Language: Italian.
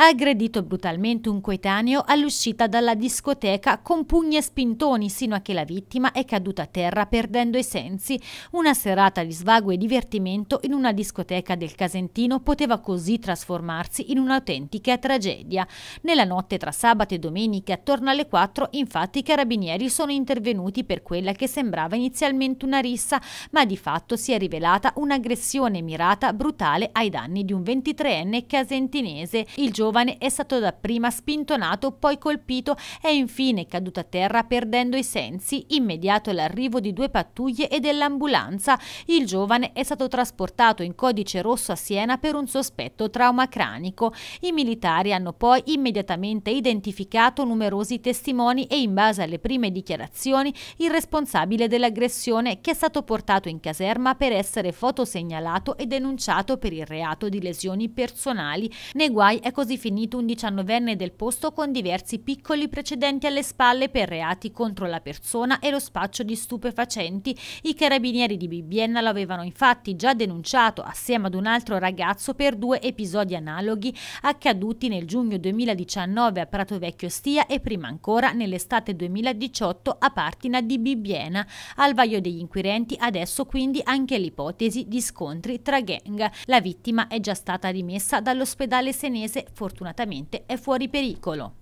ha aggredito brutalmente un coetaneo all'uscita dalla discoteca con pugni e spintoni sino a che la vittima è caduta a terra perdendo i sensi. Una serata di svago e divertimento in una discoteca del Casentino poteva così trasformarsi in un'autentica tragedia. Nella notte tra sabato e domenica attorno alle 4 infatti i carabinieri sono intervenuti per quella che sembrava inizialmente una rissa ma di fatto si è rivelata un'aggressione mirata brutale ai danni di un 23enne casentinese. Il giorno giovane è stato dapprima spintonato, poi colpito e infine caduto a terra perdendo i sensi. Immediato l'arrivo di due pattuglie e dell'ambulanza, il giovane è stato trasportato in codice rosso a Siena per un sospetto trauma cranico. I militari hanno poi immediatamente identificato numerosi testimoni e in base alle prime dichiarazioni il responsabile dell'aggressione che è stato portato in caserma per essere fotosegnalato e denunciato per il reato di lesioni personali. Nei guai è così finito un diciannovenne del posto con diversi piccoli precedenti alle spalle per reati contro la persona e lo spaccio di stupefacenti. I carabinieri di Bibbiena lo avevano infatti già denunciato assieme ad un altro ragazzo per due episodi analoghi accaduti nel giugno 2019 a Prato Vecchio Stia e prima ancora nell'estate 2018 a Partina di Bibbiena. Al vaglio degli inquirenti adesso quindi anche l'ipotesi di scontri tra gang. La vittima è già stata rimessa dall'ospedale senese Fortuna fortunatamente è fuori pericolo.